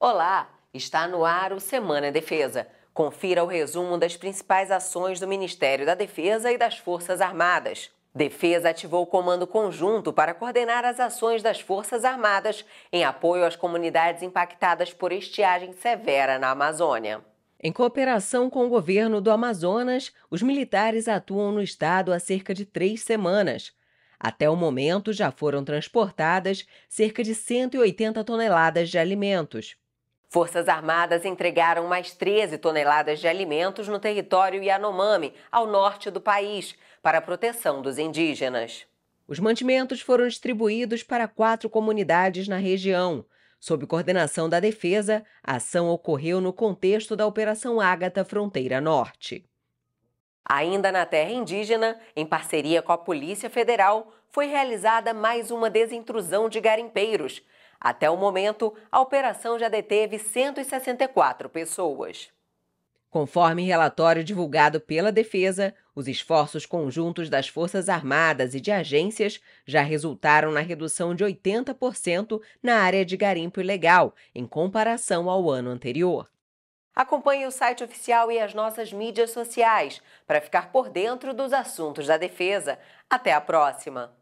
Olá, está no ar o Semana Defesa. Confira o resumo das principais ações do Ministério da Defesa e das Forças Armadas. Defesa ativou o Comando Conjunto para coordenar as ações das Forças Armadas em apoio às comunidades impactadas por estiagem severa na Amazônia. Em cooperação com o governo do Amazonas, os militares atuam no estado há cerca de três semanas. Até o momento, já foram transportadas cerca de 180 toneladas de alimentos. Forças Armadas entregaram mais 13 toneladas de alimentos no território Yanomami, ao norte do país, para a proteção dos indígenas. Os mantimentos foram distribuídos para quatro comunidades na região. Sob coordenação da Defesa, a ação ocorreu no contexto da Operação Ágata Fronteira Norte. Ainda na terra indígena, em parceria com a Polícia Federal, foi realizada mais uma desintrusão de garimpeiros. Até o momento, a operação já deteve 164 pessoas. Conforme relatório divulgado pela Defesa, os esforços conjuntos das Forças Armadas e de agências já resultaram na redução de 80% na área de garimpo ilegal, em comparação ao ano anterior. Acompanhe o site oficial e as nossas mídias sociais para ficar por dentro dos assuntos da defesa. Até a próxima!